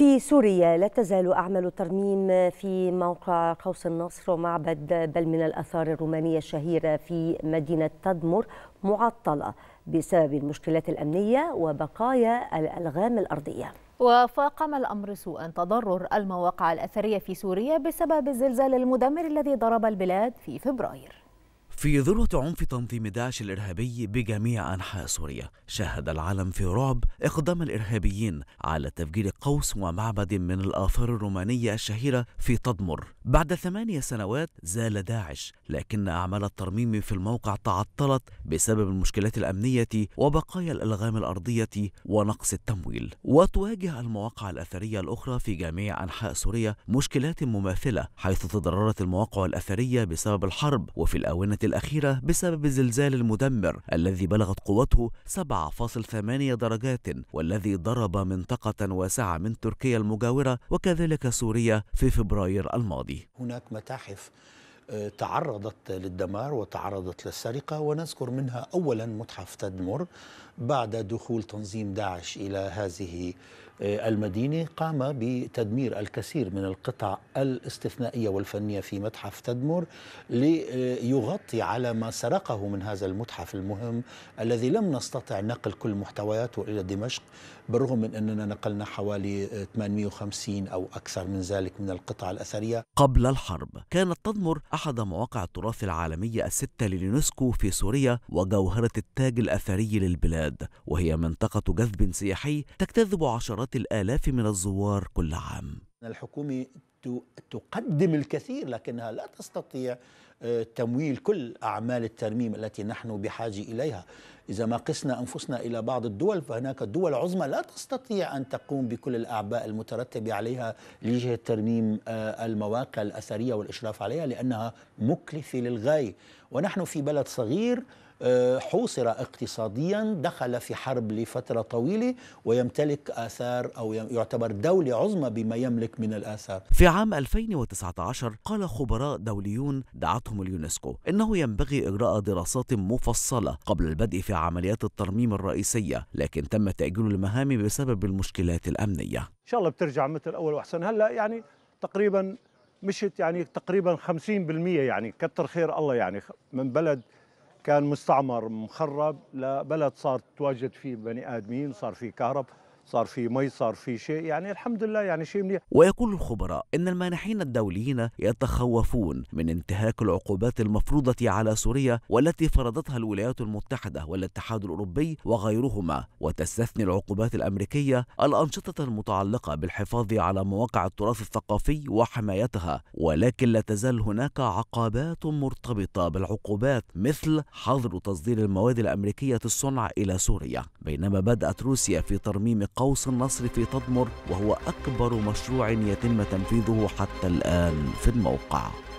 في سوريا لا تزال أعمال الترميم في موقع قوس النصر ومعبد بل من الأثار الرومانية الشهيرة في مدينة تدمر معطلة بسبب المشكلات الأمنية وبقايا الألغام الأرضية وفاقم الأمر سوءا تضرر المواقع الأثرية في سوريا بسبب الزلزال المدمر الذي ضرب البلاد في فبراير في ذروة عنف تنظيم داعش الإرهابي بجميع أنحاء سوريا شهد العالم في رعب إقدام الإرهابيين على تفجير قوس ومعبد من الآثار الرومانية الشهيرة في تضمر بعد ثمانية سنوات زال داعش لكن أعمال الترميم في الموقع تعطلت بسبب المشكلات الأمنية وبقايا الألغام الأرضية ونقص التمويل وتواجه المواقع الأثرية الأخرى في جميع أنحاء سوريا مشكلات مماثلة حيث تضررت المواقع الأثرية بسبب الحرب وفي الآونة الأخيرة بسبب الزلزال المدمر الذي بلغت قوته 7.8 درجات والذي ضرب منطقة واسعة من تركيا المجاورة وكذلك سوريا في فبراير الماضي هناك متاحف تعرضت للدمار وتعرضت للسرقة ونذكر منها أولا متحف تدمر بعد دخول تنظيم داعش إلى هذه آه، المدينة قام بتدمير الكثير من القطع الاستثنائية والفنية في متحف تدمر ليغطي على ما سرقه من هذا المتحف المهم الذي لم نستطع نقل كل محتوياته إلى دمشق بالرغم من أننا نقلنا حوالي 850 آه، أو أكثر من ذلك من القطع الأثرية قبل الحرب كانت تدمر أحد مواقع التراث العالمية الستة لليونسكو في سوريا وجوهرة التاج الأثري للبلاد وهي منطقة جذب سياحي تجتذب عشرات الآلاف من الزوار كل عام الحكومة تقدم الكثير لكنها لا تستطيع آه، تمويل كل أعمال الترميم التي نحن بحاجة إليها إذا ما قسنا أنفسنا إلى بعض الدول فهناك دول عظمى لا تستطيع أن تقوم بكل الأعباء المترتبة عليها لجهة ترميم آه، المواقع الأثرية والإشراف عليها لأنها مكلفة للغاية ونحن في بلد صغير آه، حوصر اقتصاديا دخل في حرب لفترة طويلة ويمتلك آثار أو يعتبر دولة عظمى بما يملك من الآثار في عام 2019 قال خبراء دوليون دعتهم اليونسكو إنه ينبغي إجراء دراسات مفصلة قبل البدء في عمليات الترميم الرئيسية لكن تم تأجيل المهام بسبب المشكلات الأمنية إن شاء الله بترجع مثل أول وأحسن هلأ يعني تقريبا مشت يعني تقريبا 50% يعني كتر خير الله يعني من بلد كان مستعمر مخرب لبلد صار تواجد فيه بني ادمين صار فيه كهرب صار في مي صار في شيء يعني الحمد لله يعني شيء منيح ويقول الخبراء ان المانحين الدوليين يتخوفون من انتهاك العقوبات المفروضه على سوريا والتي فرضتها الولايات المتحده والاتحاد الاوروبي وغيرهما وتستثني العقوبات الامريكيه الانشطه المتعلقه بالحفاظ على مواقع التراث الثقافي وحمايتها ولكن لا تزال هناك عقبات مرتبطه بالعقوبات مثل حظر تصدير المواد الامريكيه الصنع الى سوريا بينما بدات روسيا في ترميم قوس النصر في تضمر وهو أكبر مشروع يتم تنفيذه حتى الآن في الموقع